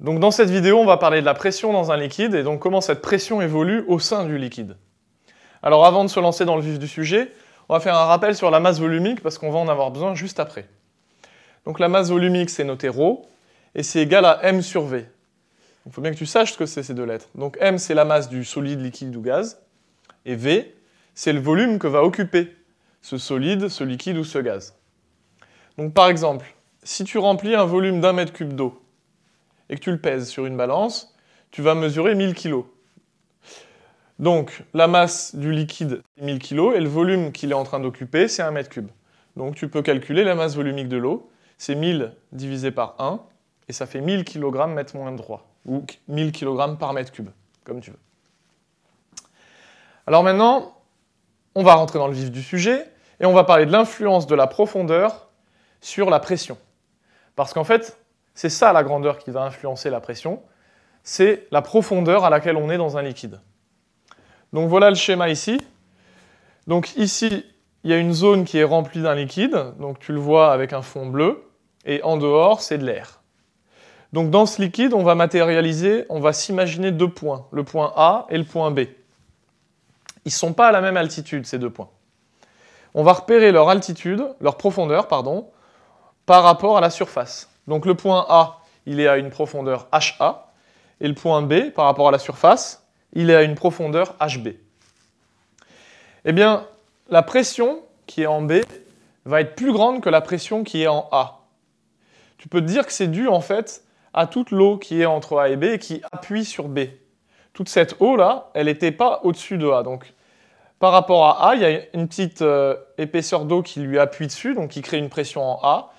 Donc dans cette vidéo, on va parler de la pression dans un liquide et donc comment cette pression évolue au sein du liquide. Alors avant de se lancer dans le vif du sujet, on va faire un rappel sur la masse volumique parce qu'on va en avoir besoin juste après. Donc la masse volumique, c'est noté ρ et c'est égal à m sur v. Il faut bien que tu saches ce que c'est ces deux lettres. Donc m, c'est la masse du solide, liquide ou gaz et v, c'est le volume que va occuper ce solide, ce liquide ou ce gaz. Donc par exemple, si tu remplis un volume d'un mètre cube d'eau et que tu le pèses sur une balance, tu vas mesurer 1000 kg. Donc la masse du liquide, est 1000 kg, et le volume qu'il est en train d'occuper, c'est 1 mètre cube. Donc tu peux calculer la masse volumique de l'eau, c'est 1000 divisé par 1, et ça fait 1000 kg mètre moins 3, ou 1000 kg par mètre cube, comme tu veux. Alors maintenant, on va rentrer dans le vif du sujet, et on va parler de l'influence de la profondeur sur la pression. Parce qu'en fait, c'est ça la grandeur qui va influencer la pression. C'est la profondeur à laquelle on est dans un liquide. Donc voilà le schéma ici. Donc ici, il y a une zone qui est remplie d'un liquide, donc tu le vois avec un fond bleu, et en dehors, c'est de l'air. Donc dans ce liquide, on va matérialiser, on va s'imaginer deux points, le point A et le point B. Ils ne sont pas à la même altitude, ces deux points. On va repérer leur altitude, leur profondeur, pardon, par rapport à la surface. Donc le point A, il est à une profondeur HA, et le point B, par rapport à la surface, il est à une profondeur HB. Eh bien, la pression qui est en B va être plus grande que la pression qui est en A. Tu peux dire que c'est dû en fait à toute l'eau qui est entre A et B et qui appuie sur B. Toute cette eau-là, elle n'était pas au-dessus de A. Donc, par rapport à A, il y a une petite euh, épaisseur d'eau qui lui appuie dessus, donc qui crée une pression en A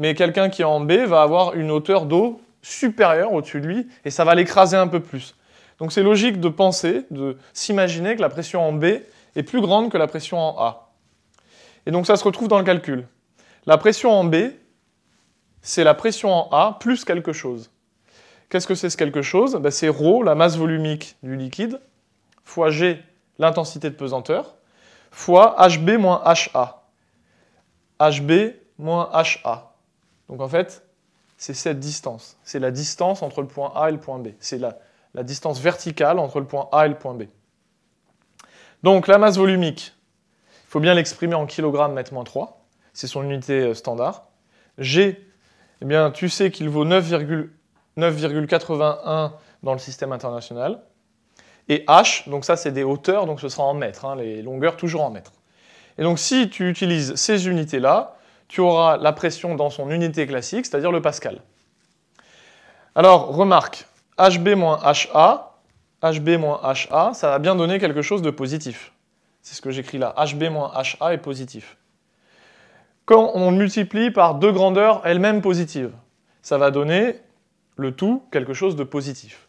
mais quelqu'un qui est en B va avoir une hauteur d'eau supérieure au-dessus de lui et ça va l'écraser un peu plus. Donc c'est logique de penser, de s'imaginer que la pression en B est plus grande que la pression en A. Et donc ça se retrouve dans le calcul. La pression en B, c'est la pression en A plus quelque chose. Qu'est-ce que c'est ce quelque chose ben, C'est ρ, la masse volumique du liquide, fois G, l'intensité de pesanteur, fois HB moins HA. HB moins HA. Donc en fait, c'est cette distance. C'est la distance entre le point A et le point B. C'est la, distance verticale entre le point A et le point B. Donc la masse volumique, il faut bien l'exprimer en kilogrammes mètre moins 3. C'est son unité euh, standard. G, eh bien, tu sais qu'il vaut 9,81 dans le système international. Et H, donc ça c'est des hauteurs, donc ce sera en mètres, hein, les longueurs toujours en mètres. Et donc si tu utilises ces unités-là, tu auras la pression dans son unité classique, c'est-à-dire le pascal. Alors, remarque, HB-HA, HB-HA, ça va bien donner quelque chose de positif. C'est ce que j'écris là, HB-HA est positif. Quand on multiplie par deux grandeurs elles-mêmes positives, ça va donner le tout quelque chose de positif.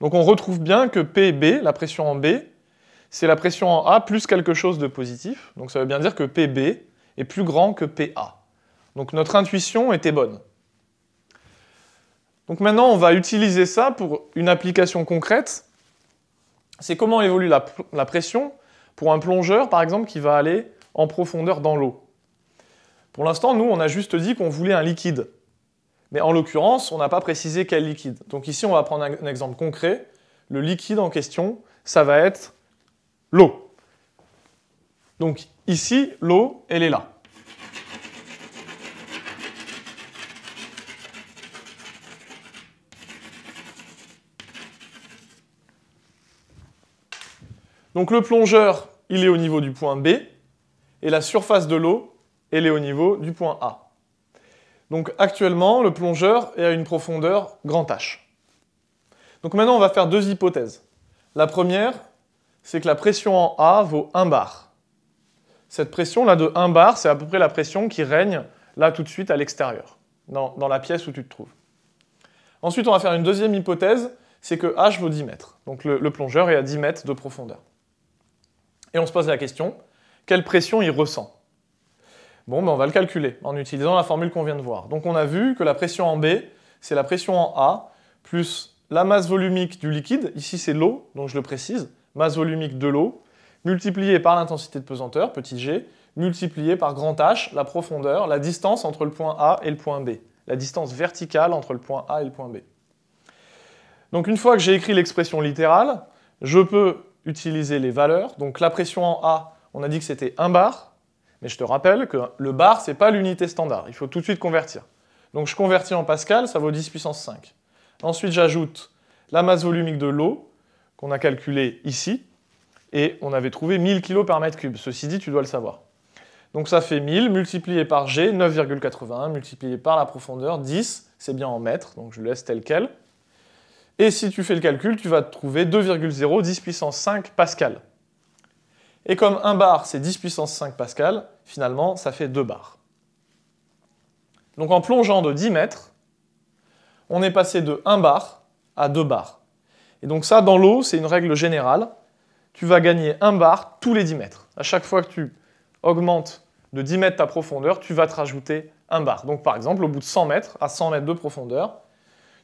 Donc on retrouve bien que PB, la pression en B, c'est la pression en A plus quelque chose de positif. Donc ça veut bien dire que PB, est plus grand que PA. Donc notre intuition était bonne. Donc maintenant, on va utiliser ça pour une application concrète. C'est comment évolue la, pression pour un plongeur, par exemple, qui va aller en profondeur dans l'eau. Pour l'instant, nous, on a juste dit qu'on voulait un liquide. Mais en l'occurrence, on n'a pas précisé quel liquide. Donc ici, on va prendre un exemple concret. Le liquide en question, ça va être l'eau. Donc ici, l'eau, elle est là. Donc le plongeur, il est au niveau du point B, et la surface de l'eau, elle est au niveau du point A. Donc actuellement, le plongeur est à une profondeur grand H. Donc maintenant, on va faire deux hypothèses. La première, c'est que la pression en A vaut 1 bar. Cette pression-là de 1 bar, c'est à peu près la pression qui règne là tout de suite à l'extérieur, dans, la pièce où tu te trouves. Ensuite, on va faire une deuxième hypothèse, c'est que H vaut 10 mètres. Donc le, plongeur est à 10 mètres de profondeur. Et on se pose la question, quelle pression il ressent Bon, ben, on va le calculer en utilisant la formule qu'on vient de voir. Donc on a vu que la pression en B, c'est la pression en A plus la masse volumique du liquide, ici c'est l'eau, donc je le précise, masse volumique de l'eau, multiplié par l'intensité de pesanteur, petit g, multiplié par grand H, la profondeur, la distance entre le point A et le point B, la distance verticale entre le point A et le point B. Donc une fois que j'ai écrit l'expression littérale, je peux utiliser les valeurs. Donc la pression en A, on a dit que c'était 1 bar, mais je te rappelle que le bar, ce n'est pas l'unité standard, il faut tout de suite convertir. Donc je convertis en pascal, ça vaut 10 puissance 5. Ensuite, j'ajoute la masse volumique de l'eau, qu'on a calculée ici, et on avait trouvé 1000 kg par mètre cube. Ceci dit, tu dois le savoir. Donc ça fait 1000 multiplié par G, 9,81, multiplié par la profondeur, 10, c'est bien en mètres, donc je le laisse tel quel. Et si tu fais le calcul, tu vas te trouver 2,0 10 puissance 5 pascal. Et comme 1 bar, c'est 10 puissance 5 pascal, finalement, ça fait 2 bars. Donc en plongeant de 10 mètres, on est passé de 1 bar à 2 bars. Et donc ça, dans l'eau, c'est une règle générale tu vas gagner un bar tous les 10 mètres. À chaque fois que tu augmentes de 10 mètres ta profondeur, tu vas te rajouter un bar. Donc par exemple, au bout de 100 mètres, à 100 mètres de profondeur,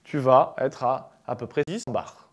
tu vas être à à peu près 10 bars.